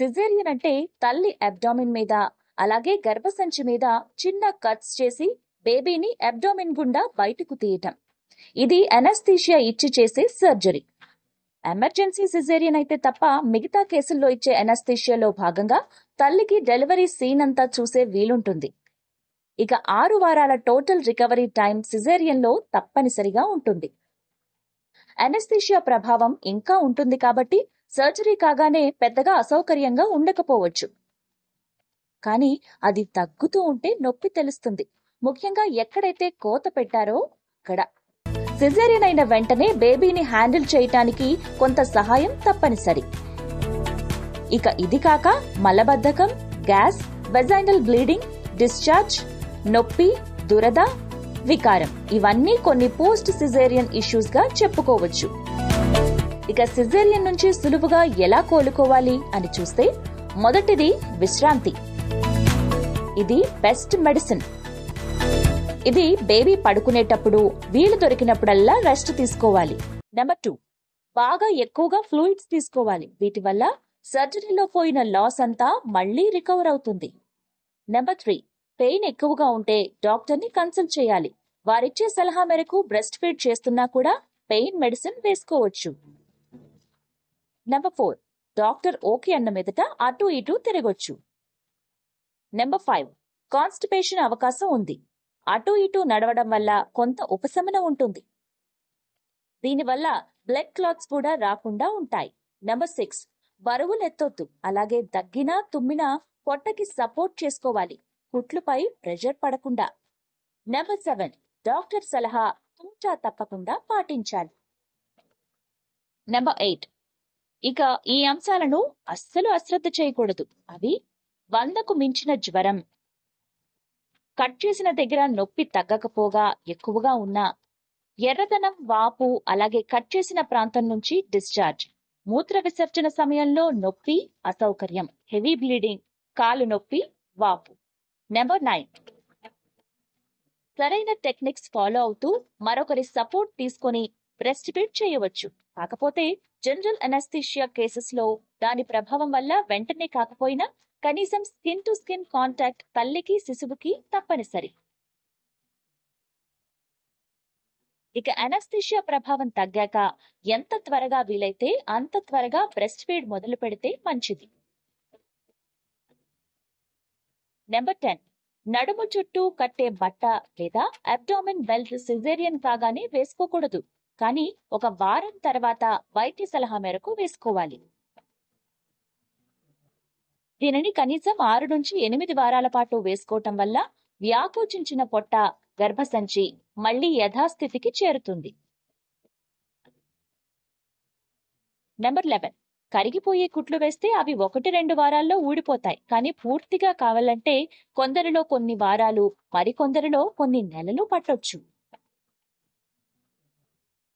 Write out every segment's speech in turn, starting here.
caesarean అంటే తల్లి abdomen మీద అలాగే గర్భసంచి మీద చిన్న కట్స్ చేసి బేబీని అబ్డామిన్ గుండా బయటకు తీయటం ఇది అనస్థీషియా ఇచ్చి చేసే సర్జరీ ఎమర్జెన్సీ సిజేరియన్ అయితే తప్ప మిగతా కేసుల్లో ఇచ్చే అనస్థీషియాలో భాగంగా తల్లికి డెలివరీ సీన్ అంతా చూసే వీలుంటుంది ఇక ఆరు వారాల టోటల్ రికవరీ టైం సిజేరియన్లో తప్పనిసరిగా ఉంటుంది అనస్థీషియా ప్రభావం ఇంకా ఉంటుంది కాబట్టి సర్జరీ కాగానే పెద్దగా అసౌకర్యంగా ఉండకపోవచ్చు కానీ అది తగ్గుతూ ఉంటే నొప్పి తెలుస్తుంది ముఖ్యంగా ఎక్కడైతే కోత పెట్టారో అక్కడ సిజేరియన్ అయిన వెంటనే బేబీని హ్యాండిల్ చేయటానికి కొంత సహాయం తప్పనిసరి ఇక ఇది కాక మలబద్ధకం గ్యాస్ వెజైనల్ బ్లీడింగ్ డిశ్చార్జ్ నొప్పి దురద వికారం ఇవన్నీ కొన్ని పోస్ట్ సిజేరియన్ ఇష్యూస్ గా చెప్పుకోవచ్చు ఇక సిజేరియన్ నుంచి సులువుగా ఎలా కోలుకోవాలి అని చూస్తే మొదటిది విశ్రాంతి ఇది బెస్ట్ మెడిసిన్ ఇది బేబీ పడుకునేటప్పుడు వీలు దొరికినప్పుడల్లా రెస్ట్ తీసుకోవాలి నెంబర్ టూ బాగా ఎక్కువగా ఫ్లూయిడ్స్ తీసుకోవాలి వీటి వల్ల సర్జరీలో పోయిన లాస్ అంతా మళ్ళీ రికవర్ అవుతుంది నెంబర్ త్రీ పెయిన్ ఎక్కువగా ఉంటే డాక్టర్ని కన్సల్ట్ చేయాలి వారిచ్చే సలహా మేరకు బ్రెస్ట్ ఫీడ్ చేస్తున్నా కూడా పెయిన్ మెడిసిన్ వేసుకోవచ్చు నెంబర్ ఫోర్ డాక్టర్ ఓకే అన్న మీదట అటు ఇటు తిరగొచ్చు నెంబర్ ఫైవ్ కాన్స్టిపేషన్ అవకాశం ఉంది అటు ఇటు నడవడం వల్ల కొంత ఉపశమనం ఉంటుంది దీనివల్ల బ్లడ్ క్లాత్స్ కూడా రాకుండా ఉంటాయి నెంబర్ సిక్స్ బరువులు ఎత్తొద్దు అలాగే దగ్గినా తుమ్మినా పొట్టకి సపోర్ట్ చేసుకోవాలి కుట్లుపై ప్రెషర్ పడకుండా నెంబర్ సెవెన్ డాక్టర్ సలహా తుంచా తప్పకుండా పాటించాలి నెంబర్ ఎయిట్ ఇక ఈ అంశాలను అస్సలు అశ్రద్ధ చేయకూడదు అవి వందకు మించిన జ్వరం కట్ చేసిన దగ్గర నొప్పి తగ్గకపోగా ఎక్కువగా ఉన్న ఎర్రదనం వాపు అలాగే కట్ చేసిన ప్రాంతం నుంచి డిశ్చార్జ్ మూత్ర విసర్జన సమయంలో నొప్పి అసౌకర్యం హెవీ బ్లీడింగ్ కాలు నొప్పి వాపు నెంబర్ నైన్ సరైన టెక్నిక్స్ ఫాలో అవుతూ మరొకరి సపోర్ట్ తీసుకొని ప్రెస్టిబేట్ చేయవచ్చు కాకపోతే జనరల్ అనస్థీషియా కేసెస్ లో దాని ప్రభావం వల్ల వెంటనే కాకపోయినా కనీసం స్కిన్ టు స్కిన్ కాంటాక్ట్ తల్లికి శిశువుకి తప్పనిసరి ఇక అనస్థిషియా ప్రభావం తగ్గాక ఎంత త్వరగా వీలైతే అంత త్వరగా బ్రెస్ట్ ఫీడ్ మొదలు పెడితే మంచిది నెంబర్ టెన్ నడుము చుట్టూ కట్టే బట్ట లేదా అబ్డోమిన్ బెల్ట్ సిజేరియన్ కాగానే వేసుకోకూడదు కానీ ఒక వారం తర్వాత వైద్య సలహా మేరకు వేసుకోవాలి దీనిని కనీసం ఆరు నుంచి ఎనిమిది వారాల పాటు వేసుకోవటం వల్ల వ్యాకోచించిన పొట్ట గర్భసంచి మళ్లీ యథాస్థితికి చేరుతుంది నెంబర్ లెవెన్ కరిగిపోయే కుట్లు వేస్తే అవి ఒకటి రెండు వారాల్లో ఊడిపోతాయి కానీ పూర్తిగా కావాలంటే కొందరిలో కొన్ని వారాలు మరికొందరిలో కొన్ని నెలలు పట్టొచ్చు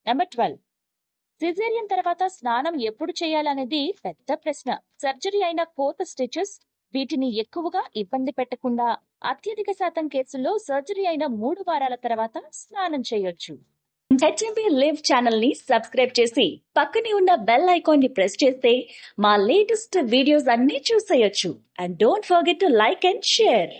నెంబర్ ట్వెల్వ్ సిజేరియన్ తర్వాత స్నానం ఎప్పుడు చేయాలనేది పెద్ద ప్రశ్న సర్జరీ అయిన కోత స్టిచెస్ వీటిని ఎక్కువగా ఇబ్బంది పెట్టకుండా అత్యధిక శాతం కేసుల్లో సర్జరీ అయిన మూడు వారాల తర్వాత స్నానం చేయొచ్చు హెచ్ఎంపీ లివ్ ఛానల్ ని సబ్స్క్రైబ్ చేసి పక్కనే ఉన్న బెల్ ఐకాన్ ని ప్రెస్ చేస్తే మా లేటెస్ట్ వీడియోస్ అన్ని చూసేయొచ్చు and don't forget to like and share